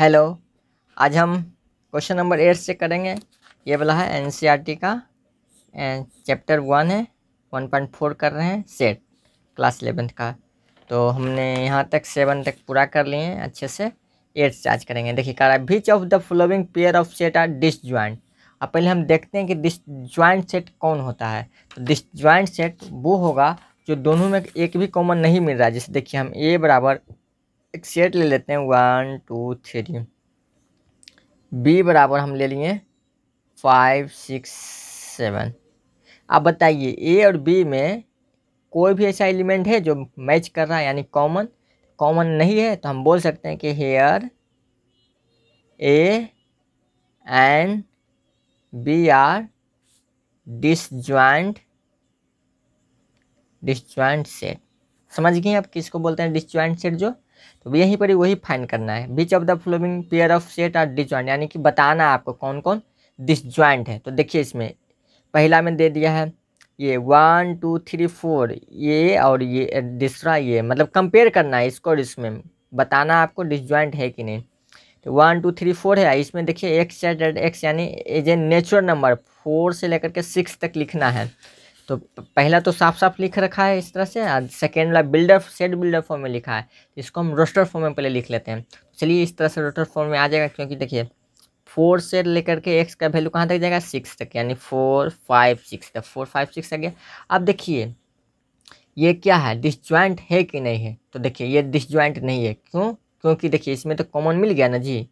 Hello आज हम question number eight से करेंगे ये वाला है एनसीईआरटी e का चैप्टर वन है वन पॉइंट फोर कर रहे हैं सेट क्लास एलेवेंथ का तो हमने यहाँ तक सेवन तक पूरा कर लिए हैं अच्छे से एट से आज करेंगे देखिए कह रहा है which of the following pair of set are disjoint अब पहले हम देखते हैं कि डिस ज्वाइंट सेट कौन होता है तो डिस ज्वाइंट सेट वो होगा जो दोनों में एक भी कॉमन नहीं मिल रहा है जैसे देखिए हम ए बराबर एक सेट ले लेते हैं वन टू थ्री बी बराबर हम ले लिए फाइव सिक्स सेवन आप बताइए ए और बी में कोई भी ऐसा एलिमेंट है जो मैच कर रहा है यानी कॉमन कॉमन नहीं है तो हम बोल सकते हैं कि here A and B are disjoint disjoint set समझ गए आप किसको बोलते हैं डिसज्वाइंट सेट जो तो यहीं पर वही फाइन करना है which of the following pair of set are dis यानी कि बताना है आपको कौन कौन डिस है तो देखिए इसमें पहला में दे दिया है ये वन टू थ्री फोर ये और ये दूसरा ये मतलब कंपेयर करना है इसको और इसमें बताना आपको डिस है कि नहीं तो वन टू थ्री फोर है इसमें देखिए एक्स एक्स यानी is a natural number four से लेकर के सिक्स तक लिखना है तो पहला तो साफ साफ लिख रखा है इस तरह से सेकेंड वाला बिल्डर सेट बिल्डर फॉर्म में लिखा है तो इसको हम रोस्टर फॉर्म में पहले लिख लेते हैं चलिए इस तरह से रोस्टर फॉर्म में आ जाएगा क्योंकि देखिए फोर से लेकर के एक्स का वैल्यू कहाँ तक जाएगा सिक्स तक यानी फोर फाइव सिक्स तक फोर फाइव सिक्स आ गया अब देखिए ये क्या है डिस ज्वाइंट है कि नहीं है तो देखिए ये डिस ज्वाइंट नहीं है क्यों क्योंकि देखिए इसमें तो कॉमन मिल गया ना जी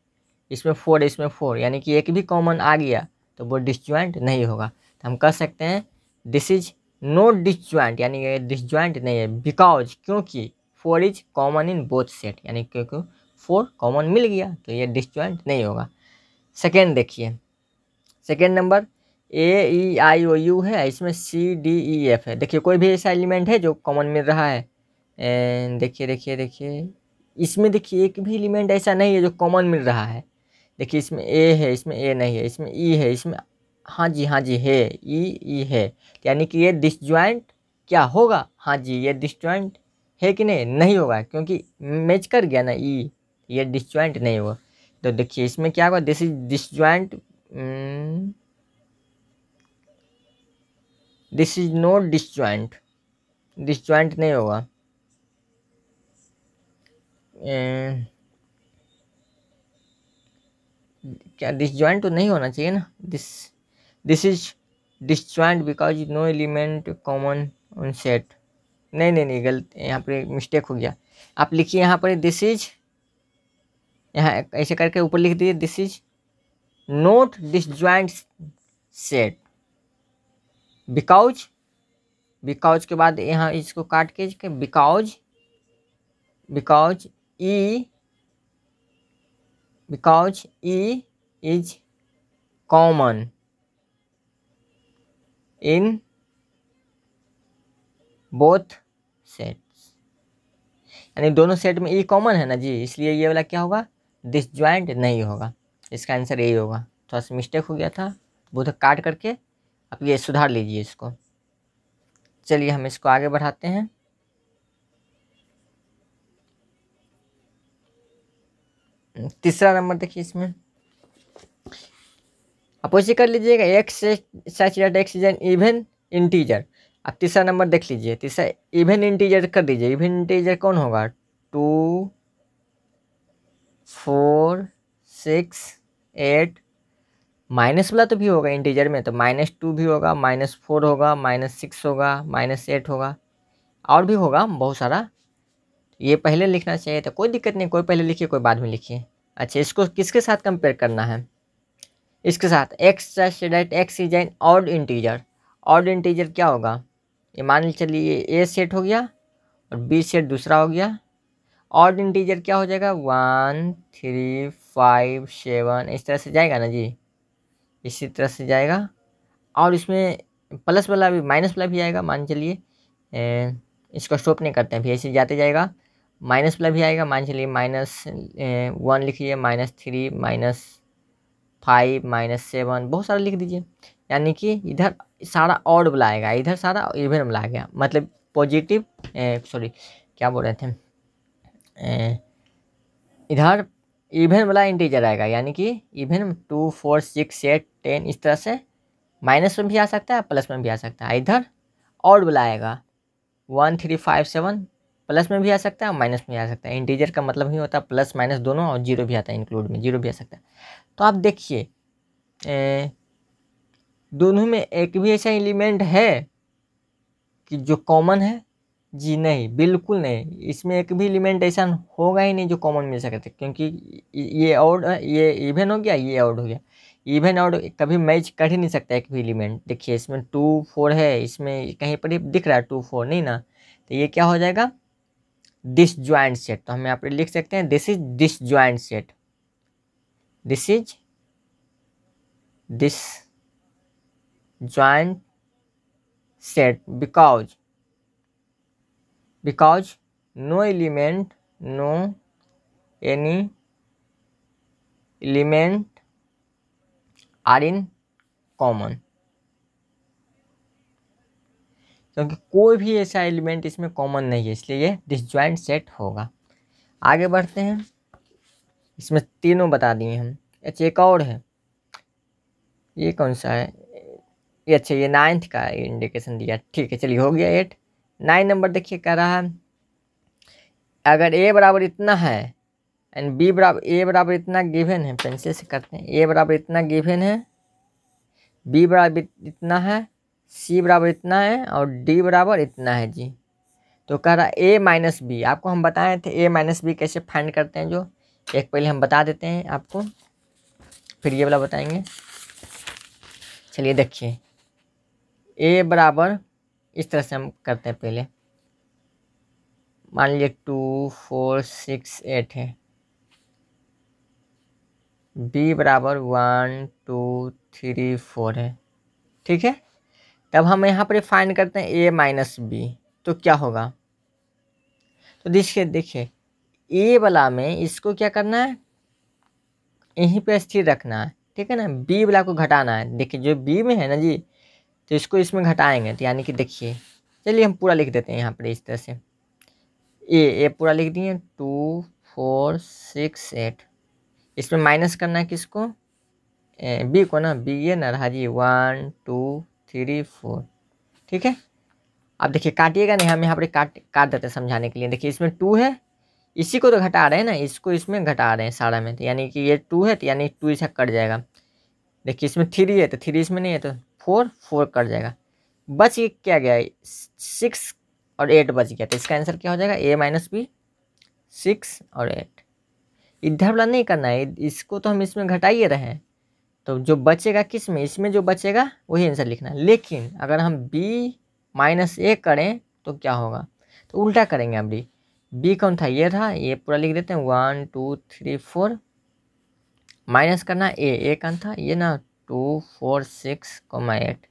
इसमें फोर इसमें फोर यानी कि एक भी कॉमन आ गया तो वो डिस ज्वाइंट नहीं होगा तो हम कह सकते हैं दिस इज नो ज्वाइंट यानी ये डिसज्वाइंट नहीं है बिकॉज क्योंकि four is common in both set यानी क्योंकि फोर कॉमन मिल गया तो ये ज्वाइंट नहीं होगा सेकेंड देखिए second number A E I O U है इसमें सी डी ई एफ है देखिए कोई भी ऐसा एलिमेंट है जो कॉमन मिल रहा है देखिए देखिए देखिए इसमें देखिए एक भी एलिमेंट ऐसा नहीं है जो कॉमन मिल रहा है देखिए इसमें ए है इसमें ए नहीं है इसमें ई e है इसमें हाँ जी हाँ जी है ई ई है यानी कि ये डिसज्वाइंट क्या होगा हाँ जी ये डिसज्वाइंट है कि नहीं नहीं होगा क्योंकि मैच कर गया ना ई ये डिसज्वाइंट नहीं होगा तो देखिए इसमें क्या होगा this is disjoint this is not disjoint disjoint नहीं होगा mm, क्या डिसज्वाइंट तो नहीं होना चाहिए ना दिस दिस इज डिस्ट because no element common on set नहीं नहीं नहीं गलत यहाँ पर मिस्टेक हो गया आप लिखिए यहाँ पर दिस इज यहाँ ऐसे करके ऊपर लिख दीजिए this is not disjoint set because because के बाद यहाँ इसको काट के because because E because E is common in both set यानी दोनों सेट में ई कॉमन है ना जी इसलिए ये वाला क्या होगा डिस ज्वाइंट नहीं होगा इसका आंसर यही होगा थोड़ा सा मिस्टेक हो गया था बोध तो काट करके आप ये सुधार लीजिए इसको चलिए हम इसको आगे बढ़ाते हैं तीसरा नंबर देखिए इसमें अपोजिट कर लीजिएगा X such that X is an even integer अब तीसरा नंबर देख लीजिए तीसरा इवन इंटीजर कर दीजिए इवन इंटीजर कौन होगा two four six eight minus वाला तो भी होगा इंटीजर में तो माइनस टू भी होगा माइनस फोर होगा माइनस सिक्स होगा माइनस एट होगा और भी होगा बहुत सारा ये पहले लिखना चाहिए तो कोई दिक्कत नहीं कोई पहले लिखिए कोई बाद में लिखिए अच्छा इसको किसके साथ कंपेयर करना है इसके साथ X such that X is an odd integer odd integer क्या होगा ये मान चलिए ए सेट हो गया और बी सेट दूसरा हो गया ऑड इंटीजर क्या हो जाएगा वन थ्री फाइव सेवन इस तरह से जाएगा ना जी इसी तरह से जाएगा और इसमें प्लस वाला भी माइनस वाला भी आएगा मान चलिए इसको स्टॉप नहीं करते हैं फिर ऐसे जाते जाएगा माइनस वाला भी आएगा मान चलिए माइनस वन लिखिए minus three minus five minus seven बहुत सारा लिख दीजिए यानी कि इधर सारा ऑड वाला आएगा इधर सारा इवन वाला आ गया मतलब पॉजिटिव सॉरी क्या बोल रहे थे इधर इवन वाला इंटीजर आएगा यानी कि even two four six eight ten इस तरह से माइनस में भी आ सकता है प्लस में भी आ सकता है इधर ऑड वाला आएगा one three five seven plus में भी आ सकता है माइनस में भी आ सकता है इंटीजर का मतलब ही होता है प्लस माइनस दोनों और जीरो भी आता है इंक्लूड में जीरो भी आ सकता है तो आप देखिए दोनों में एक भी ऐसा एलिमेंट है कि जो कॉमन है जी नहीं बिल्कुल नहीं इसमें एक भी एलिमेंट ऐसा होगा ही नहीं जो कॉमन मिल सकते क्योंकि ये आउट ये इवेन हो गया ये आउट हो गया इवेन आउट कभी मैच कर ही नहीं सकता एक भी एलिमेंट देखिए इसमें टू फोर है इसमें कहीं पर ही दिख रहा है टू फोर नहीं ना तो ये क्या हो जाएगा दिस ज्वाइंट सेट तो हम यहाँ पर लिख सकते हैं this is disjoint set this is disjoint set because because no element no any element are in common क्योंकि कोई भी ऐसा एलिमेंट इसमें कॉमन नहीं है इसलिए ये डिसज्वाइंट सेट होगा आगे बढ़ते हैं इसमें तीनों बता दिए हम अच्छा एक और है ये कौन सा है ये अच्छा ये नाइन्थ का इंडिकेशन दिया ठीक है चलिए हो गया एट नाइन नंबर देखिए कह रहा है अगर ए बराबर इतना है एंड बी बराबर ए बराबर इतना गिवन है पेंसिल से करते हैं ए बराबर इतना गिवन है बी बराबर इतना है सी बराबर इतना है और डी बराबर इतना है जी तो कह रहा ए माइनस बी आपको हम बताए थे ए माइनस बी कैसे फाइंड करते हैं जो एक पहले हम बता देते हैं आपको फिर ये वाला बताएंगे चलिए देखिए ए बराबर इस तरह से हम करते हैं पहले मान लीजिए टू फोर सिक्स एट है बी बराबर वन टू थ्री फोर है ठीक है अब हम यहाँ पर फाइन करते हैं ए माइनस बी तो क्या होगा तो देखिए देखिए ए वाला में इसको क्या करना है यहीं पे स्थिर रखना है ठीक है ना बी वाला को घटाना है देखिए जो बी में है ना जी तो इसको इसमें घटाएंगे तो यानी कि देखिए चलिए हम पूरा लिख देते हैं यहाँ पर इस तरह से ए ए पूरा लिख दिए टू फोर सिक्स एट इसमें माइनस करना है किसको ए, बी को ना बी ये ना रहा जी वन टू थ्री फोर ठीक है आप देखिए काटिएगा नहीं हम यहाँ पर काट काट देते हैं समझाने के लिए देखिए इसमें टू है इसी को तो घटा रहे हैं ना इसको इसमें घटा रहे हैं सारा में तो यानी कि ये टू है तो यानी टू इसका कट जाएगा देखिए इसमें थ्री है तो थ्री इसमें नहीं है तो फोर फोर कट जाएगा बच ये क्या गया सिक्स और एट बच गया तो इसका आंसर क्या हो जाएगा ए माइनस बी सिक्स और एट इधर वाला नहीं करना है इसको तो हम इसमें घटाइए रहे हैं तो जो बचेगा किस में इसमें जो बचेगा वही आंसर लिखना लेकिन अगर हम बी माइनस ए करें तो क्या होगा तो उल्टा करेंगे अभी बी कौन था ये था ये पूरा लिख देते हैं one two three four minus करना ए ए कौन था ये ना two four six comma eight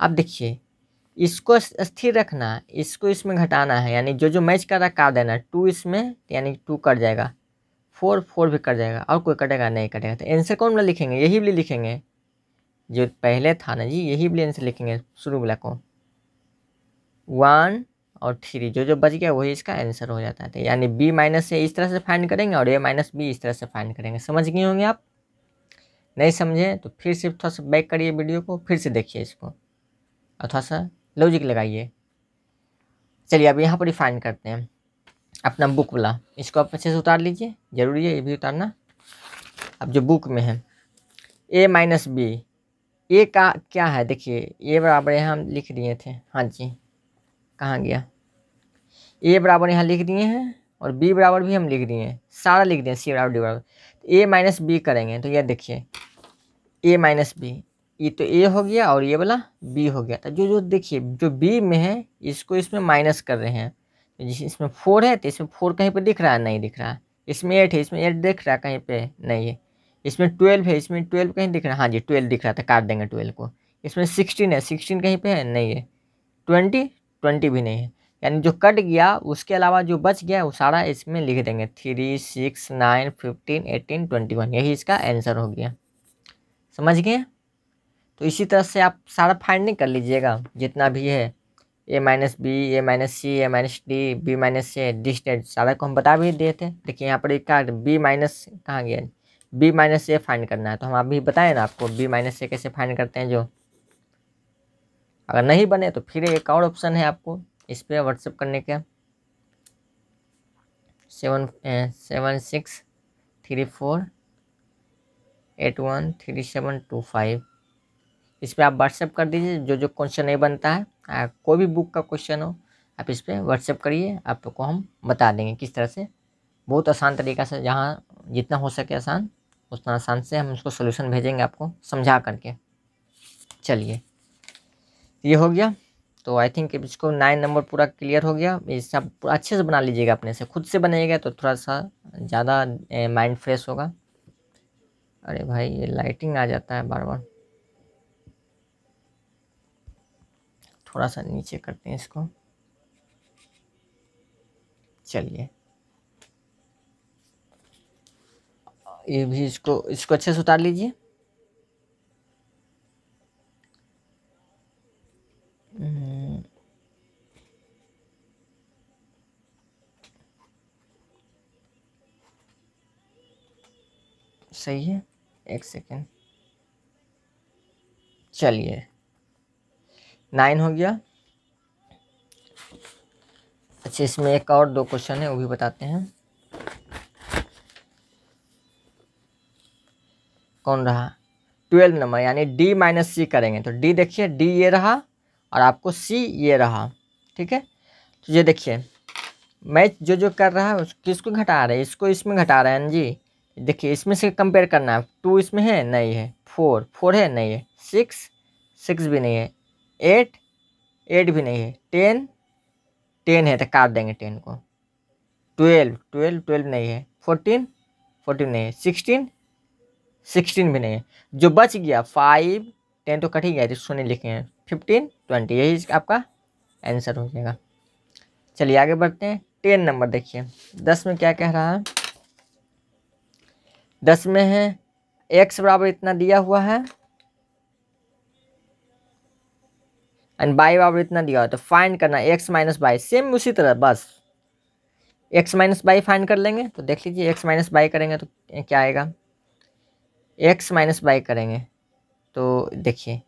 अब देखिए इसको स्थिर रखना इसको इसमें घटाना है यानी जो जो मैच कर रहा है काट देना टू इसमें तो यानी टू कट जाएगा फोर फोर भी कट जाएगा और कोई कटेगा नहीं कटेगा तो आंसर कौन वाला लिखेंगे यही वाली लिखेंगे जो पहले था ना जी यही वाली आंसर लिखेंगे शुरू वाला को वन और थ्री जो जो बच गया वही इसका आंसर हो जाता है तो यानी बी माइनस ए इस तरह से फाइंड करेंगे और ए माइनस बी इस तरह से फाइंड करेंगे समझ गए होंगे आप नहीं समझे तो फिर से थोड़ा सा बैक करिए वीडियो को फिर से देखिए इसको और थोड़ा सा लॉजिक लगाइए चलिए अब यहाँ पर रिफाइन करते हैं अपना बुक वाला इसको आप अच्छे से उतार लीजिए ज़रूरी है ये भी उतारना अब जो बुक में है ए माइनस बी ए का क्या है देखिए ए बराबर यहाँ हम लिख दिए थे हाँ जी कहाँ गया ए बराबर यहाँ लिख दिए हैं और बी बराबर भी हम लिख दिए हैं सारा लिख दिए सी बराबर डी बराबर तो ए माइनस बी करेंगे तो यह देखिए ए माइनस बी ये तो ए हो गया और ये वाला बी हो गया तो जो जो देखिए जो बी में है इसको इसमें माइनस कर रहे हैं इसमें फोर है तो इसमें फोर कहीं पर दिख रहा है नहीं दिख रहा इसमें एट है इसमें एट दिख रहा कहीं पर नहीं है इसमें ट्वेल्व है इसमें ट्वेल्व कहीं दिख रहा हाँ जी ट्वेल्व दिख रहा था काट देंगे ट्वेल्व को इसमें सिक्सटीन है सिक्सटीन कहीं पे है नहीं है ट्वेंटी ट्वेंटी भी नहीं है यानी जो कट गया उसके अलावा जो बच गया वो सारा इसमें लिख देंगे three six nine fifteen eighteen twenty one यही इसका आंसर हो गया समझ गए तो इसी तरह से आप सारा फाइंडिंग कर लीजिएगा जितना भी है A minus B A minus C A minus D B minus A distance सारा को हम बता भी दिए थे देखिए यहाँ पर एक बी माइनस कहाँ गया बी माइनस ए फाइंड करना है तो हम अभी बताएं ना आपको बी माइनस ए कैसे फाइंड करते हैं जो अगर नहीं बने तो फिर एक और ऑप्शन है आपको इस पर व्हाट्सएप करने का seven seven six three four eight one three seven two five इस पर आप व्हाट्सएप कर दीजिए जो जो क्वेश्चन नहीं बनता है आ, कोई भी बुक का क्वेश्चन हो आप इस पर व्हाट्सएप करिए आपको हम बता देंगे किस तरह से बहुत आसान तरीका से जहाँ जितना हो सके आसान उतना आसान से हम उसको सोल्यूशन भेजेंगे आपको समझा करके चलिए ये हो गया तो आई थिंक इसको नाइन नंबर पूरा क्लियर हो गया ये पूरा अच्छे से बना लीजिएगा अपने से खुद से बनाइएगा तो थोड़ा सा ज़्यादा माइंड फ्रेश होगा अरे भाई ये लाइटिंग आ जाता है बार बार थोड़ा सा नीचे करते हैं इसको चलिए ये भी इसको इसको अच्छे से उतार लीजिए हम्म। सही है एक सेकेंड चलिए नाइन हो गया अच्छा इसमें एक और दो क्वेश्चन है वो भी बताते हैं कौन रहा ट्वेल्व नंबर यानी डी माइनस सी करेंगे तो डी देखिए डी ये रहा और आपको सी ये रहा ठीक है तो ये देखिए मैच जो जो कर रहा है किसको घटा रहे हैं इसको इसमें घटा रहे हैं जी देखिए इसमें से कंपेयर करना है टू इसमें है नहीं है फोर फोर है नहीं है सिक्स सिक्स भी नहीं है एट एट भी नहीं है टेन टेन है तो काट देंगे टेन को ट्वेल्व ट्वेल्व ट्वेल्व नहीं है फोर्टीन फोर्टीन नहीं है सिक्सटीन सिक्सटीन भी नहीं है जो बच गया फाइव टेन तो कट ही गया सुने लिखे हैं फिफ्टीन ट्वेंटी यही आपका आंसर हो जाएगा चलिए आगे बढ़ते हैं टेन नंबर देखिए दस में क्या कह रहा है दस में है एक्स बराबर इतना दिया हुआ है एंड बाई बाबर इतना दिया तो फाइन करना एक्स माइनस बाई सेम उसी तरह बस एक्स माइनस बाई फाइन कर लेंगे तो देख लीजिए एक्स माइनस बाई करेंगे तो क्या आएगा एक्स माइनस बाई करेंगे तो देखिए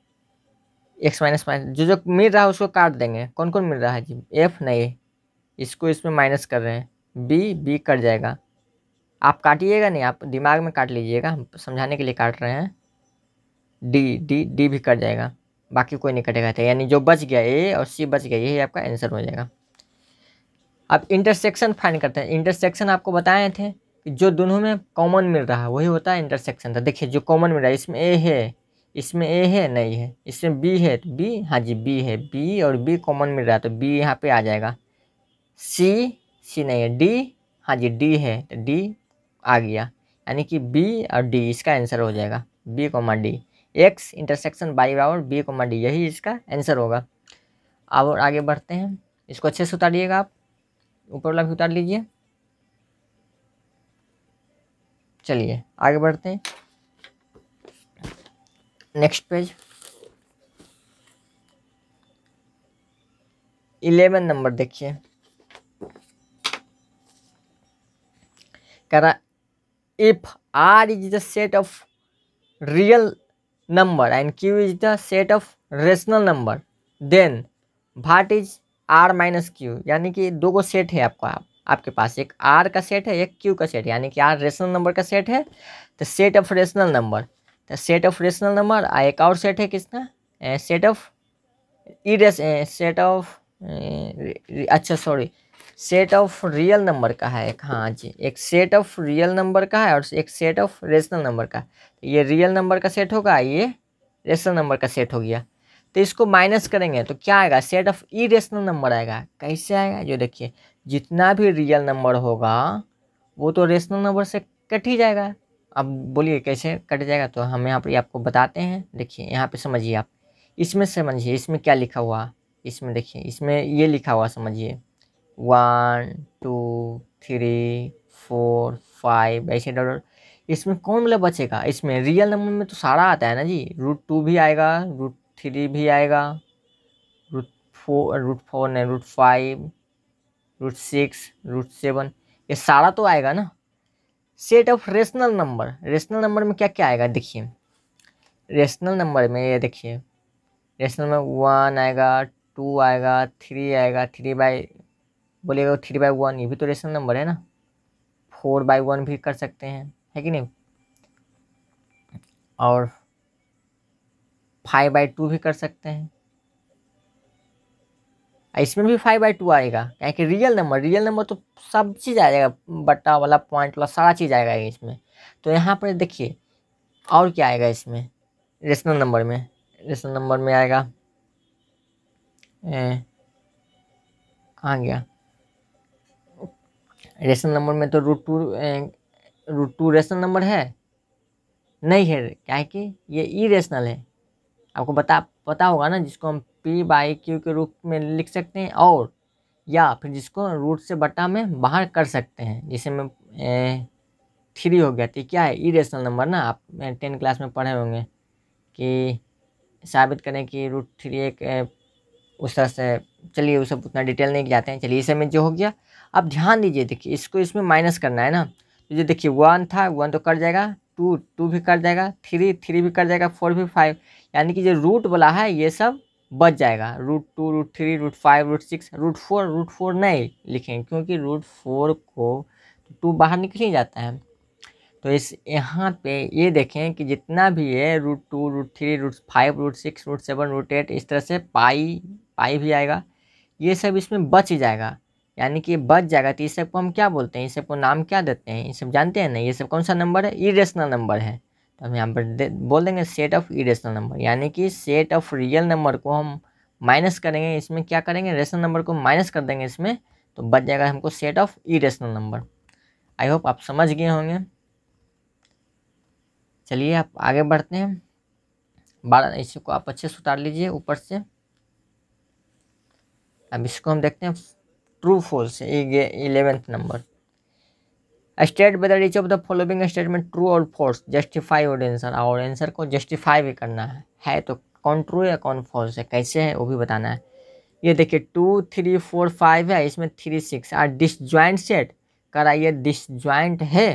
एक्स माइनस माइनस जो जो मिल रहा है उसको काट देंगे कौन कौन मिल रहा है जी एफ नहीं इसको इसमें माइनस कर रहे हैं बी बी कट जाएगा आप काटिएगा नहीं आप दिमाग में काट लीजिएगा हम समझाने के लिए काट रहे हैं डी डी डी भी कट जाएगा बाकी कोई नहीं कटेगा था तो यानी जो बच गया ए और सी बच गया यही आपका आंसर हो जाएगा अब इंटरसेक्शन फाइन करते हैं इंटरसेक्शन आपको बताए थे कि जो दोनों में कॉमन मिल रहा है वही होता है इंटरसेक्शन था तो देखिए जो कॉमन मिल रहा है इसमें ए है इसमें ए है नहीं है इसमें बी है तो बी हाँ जी बी है बी और बी कॉमन मिल रहा है तो बी यहाँ पे आ जाएगा सी सी नहीं है डी हाँ जी डी है तो डी आ गया यानी कि बी और डी इसका आंसर हो जाएगा B comma D X intersection Y बराबर बी को डी यही इसका आंसर होगा अब और आगे बढ़ते हैं इसको अच्छे से उतारिएगा आप ऊपर वाला भी उतार लीजिए चलिए आगे बढ़ते हैं नेक्स्ट पेज इलेवन नंबर देखिए कह रहा if R is the set of real number and q is the set of rational number then what is R minus Q यानी कि दो को सेट है आपका आप, आपके पास एक आर का सेट है एक क्यू का सेट है यानी कि आर रेशनल नंबर का सेट है तो सेट ऑफ रेशनल नंबर तो सेट ऑफ रेशनल नंबर एक और सेट है किसका सेट ऑफ इ सेट ऑफ अच्छा sorry set of real number का है एक हाँ जी एक सेट ऑफ रियल नंबर का है और एक सेट ऑफ रेशनल नंबर का तो ये रियल नंबर का सेट होगा ये रेशनल नंबर का सेट हो गया तो इसको माइनस करेंगे तो क्या आएगा set of irrational number आएगा कैसे आएगा जो देखिए जितना भी रियल नंबर होगा वो तो रेशनल नंबर से कट ही जाएगा अब बोलिए कैसे कट जाएगा तो हम यहाँ पर आपको बताते हैं देखिए यहाँ पर समझिए आप इसमें समझिए इसमें क्या लिखा हुआ इसमें देखिए इसमें ये लिखा हुआ समझिए one two three four five ऐसे डॉट डॉट इसमें कौन मतलब बचेगा इसमें रियल नंबर में तो सारा आता है ना जी रूट टू भी आएगा रूट थ्री भी आएगा रूट फोर रूट फोर नहीं root five root six root seven ये सारा तो आएगा ना set of rational number rational number में क्या क्या आएगा देखिए रेशनल नंबर में ये देखिए रेशनल में वन आएगा टू आएगा थ्री आएगा थ्री बाई बोलेगा थ्री बाई वन ये भी तो रेशनल नंबर है ना फोर बाई वन भी कर सकते हैं है कि नहीं और फाइव बाई टू भी कर सकते हैं इसमें भी फाइव बाई टू आएगा यानी कि रियल नंबर रियल नंबर तो सब चीज़ आ जाएगा बट्टा वाला पॉइंट वाला सारा चीज़ आएगा इसमें तो यहाँ पर देखिए और क्या आएगा इसमें रेशनल नंबर में रेशनल नंबर में आएगा कहाँ गया रेशनल नंबर में तो root two root two rational number है नहीं है क्या कि ये ई रेशनल है आपको बता पता होगा ना जिसको हम पी बाई क्यू के रूप में लिख सकते हैं और या फिर जिसको रूट से बटा में बाहर कर सकते हैं जिसे में थ्री हो गया तो क्या है ई रेशनल नंबर ना आप टेन क्लास में पढ़े होंगे कि साबित करें कि रूट थ्री एक उस तरह से चलिए वो सब उतना डिटेल नहीं जाते हैं चलिए इसमें जो हो गया अब ध्यान दीजिए देखिए इसको इसमें माइनस करना है ना तो ये देखिए वन था वन तो कट जाएगा टू टू भी कट जाएगा थ्री थ्री भी कट जाएगा फोर भी फाइव यानी कि जो रूट वाला है ये सब बच जाएगा root two root three root five root six root four root four नहीं लिखेंगे क्योंकि रूट फोर को टू बाहर निकल ही जाता है तो इस यहाँ पे ये देखें कि जितना भी है root two root three root five root six root seven root eight इस तरह से पाई पाई भी आएगा ये सब इसमें बच ही जाएगा यानी कि बच जाएगा तो ये सबको हम क्या बोलते हैं इस सबको नाम क्या देते हैं ये सब जानते हैं ना ये सब कौन सा नंबर है इरेशनल नंबर है तो हम यहाँ पर बोल देंगे सेट ऑफ इरेशनल नंबर यानी कि सेट ऑफ रियल नंबर को हम माइनस करेंगे इसमें क्या करेंगे रेशनल नंबर को माइनस कर देंगे इसमें तो बच जाएगा हमको set of irrational number I hope आप समझ गए होंगे चलिए आप आगे बढ़ते हैं बारह इसको आप अच्छे से उतार लीजिए ऊपर से अब इसको हम देखते हैं ट्रू फॉल्स ये इलेवेंथ नंबर स्टेट बदल each of the following statement true और फॉल्स जस्टिफाई और आंसर और आंसर को जस्टिफाई भी करना है है तो कौन ट्रू है कौन फॉल्स है कैसे है वो भी बताना है ये देखिए टू थ्री फोर फाइव है इसमें थ्री सिक्स और डिसज्वाइंट सेट कराइए डिसज्वाइंट है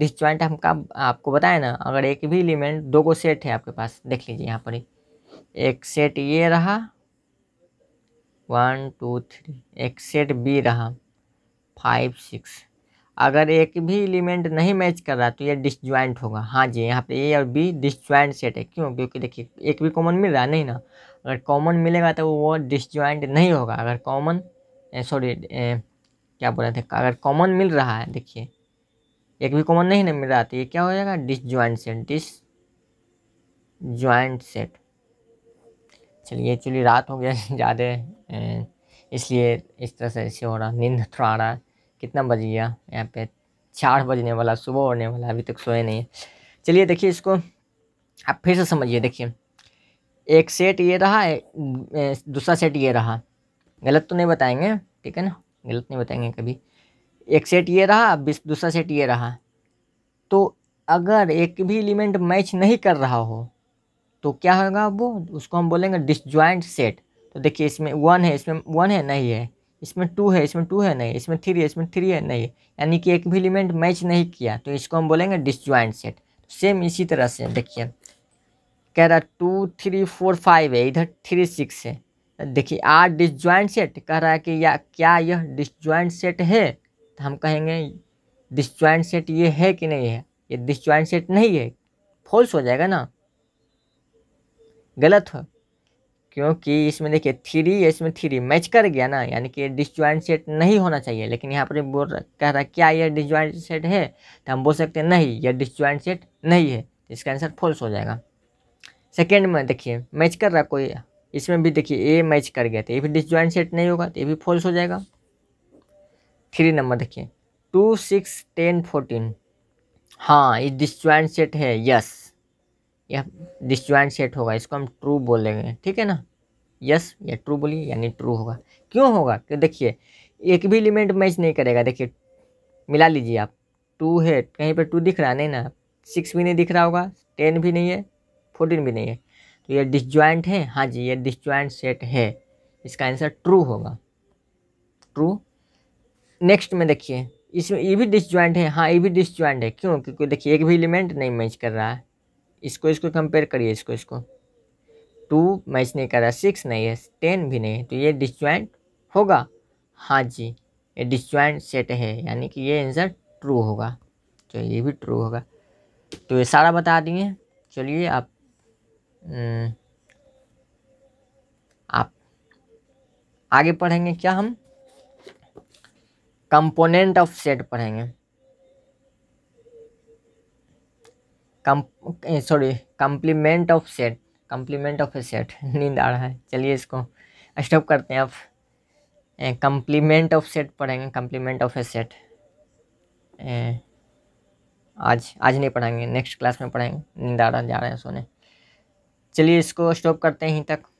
डिस ज्वाइंट हम का आपको बताए ना अगर एक भी एलिमेंट दो को सेट है आपके पास देख लीजिए यहाँ पर ही एक सेट ये रहा वन टू थ्री एक सेट बी रहा फाइव सिक्स अगर एक भी एलिमेंट नहीं मैच कर रहा तो ये डिसज्वाइंट होगा हाँ जी यहाँ पे ए और बी डिसज्वाइंट सेट है क्यों क्योंकि देखिए एक भी कॉमन मिल रहा नहीं ना अगर कॉमन मिलेगा तो वो डिसज्वाइंट नहीं होगा अगर कॉमन सॉरी क्या बोला था अगर कॉमन मिल रहा है देखिए एक भी कॉमन नहीं ना मिल रहा तो ये क्या हो जाएगा disjoint set disjoint set चलिए एक्चुअली रात हो गया ज़्यादा इसलिए इस तरह से ऐसे हो रहा नींद थोड़ा आ रहा है कितना बज गया यहाँ पे चार बजने वाला सुबह होने वाला अभी तक सोए नहीं चलिए देखिए इसको आप फिर से समझिए देखिए एक सेट ये रहा दूसरा सेट ये रहा गलत तो नहीं बताएंगे ठीक है ना गलत नहीं बताएंगे कभी एक सेट ये रहा दूसरा सेट ये रहा तो अगर एक भी एलिमेंट मैच नहीं कर रहा हो तो क्या होगा वो उसको हम बोलेंगे डिसज्वाइंट सेट तो देखिए इसमें वन है इसमें वन है नहीं है इसमें टू है इसमें टू है नहीं इसमें थ्री है इसमें थ्री है नहीं यानी कि एक भी एलिमेंट मैच नहीं किया तो इसको हम बोलेंगे डिसज्वाइंट सेट सेम इसी तरह से देखिए कह रहा टू थ्री फोर फाइव है इधर थ्री सिक्स है देखिए आठ डिसज्वाइंट सेट कह रहा है कि या क्या यह डिसज्वाइंट सेट है तो हम कहेंगे डिसज्वाइंट सेट ये है कि नहीं है ये डिसज्वाइंट सेट नहीं है फॉल्स हो जाएगा ना गलत हो क्योंकि इसमें देखिए थ्री या इसमें थ्री मैच कर गया ना यानी कि डिसज्वाइंट सेट नहीं होना चाहिए लेकिन यहाँ पर बोल कह रहा क्या यह डिसज्वाइंट सेट है तो हम बोल सकते हैं नहीं यह डिसज्वाइंट सेट नहीं है इसका आंसर फॉल्स हो जाएगा सेकेंड में देखिए मैच कर रहा कोई इसमें भी देखिए ए मैच कर गया तो ये भी डिसज्वाइंट सेट नहीं होगा तो ये भी फॉल्स हो जाएगा थ्री नंबर देखिए टू सिक्स टेन फोर्टीन हाँ ये डिसज्वाइंट सेट है यस या डिस्ज्वाइंट सेट होगा इसको हम ट्रू बोलेंगे ठीक है ना यस या ट्रू बोलिए यानी ट्रू होगा क्यों होगा कि देखिए एक भी एलिमेंट मैच नहीं करेगा देखिए मिला लीजिए आप टू है कहीं पर टू दिख रहा नहीं ना सिक्स भी नहीं दिख रहा होगा टेन भी नहीं है फोर्टीन भी नहीं है तो ये डिस्ज्वाइंट है हाँ जी ये डिस्ज्वाइंट सेट है इसका आंसर ट्रू होगा ट्रू नेक्स्ट में देखिए इसमें ये भी डिस्ज्वाइंट है हाँ ये भी डिस्ज्वाइंट है क्यों क्योंकि देखिए एक भी एलिमेंट नहीं मैच कर रहा है इसको इसको कंपेयर करिए इसको इसको टू मैच नहीं कर रहा सिक्स नहीं है टेन भी नहीं है तो ये डिस्ज्वाइंट होगा हाँ जी ये डिस्ज्वाइंट सेट है यानी कि ये आंसर ट्रू होगा तो ये भी ट्रू होगा तो ये सारा बता दिए चलिए आप हम्म, आप आगे पढ़ेंगे क्या हम कंपोनेंट ऑफ सेट पढ़ेंगे sorry complement of set complement of a set नींद आ रहा है चलिए इसको स्टॉप करते हैं आप कम्प्लीमेंट ऑफ सेट पढ़ेंगे कम्प्लीमेंट ऑफ ए सेट आज आज नहीं पढ़ाएंगे नेक्स्ट क्लास में पढ़ाएंगे नींद आ रहा जा रहे हैं सोने चलिए इसको स्टॉप करते हैं यहीं तक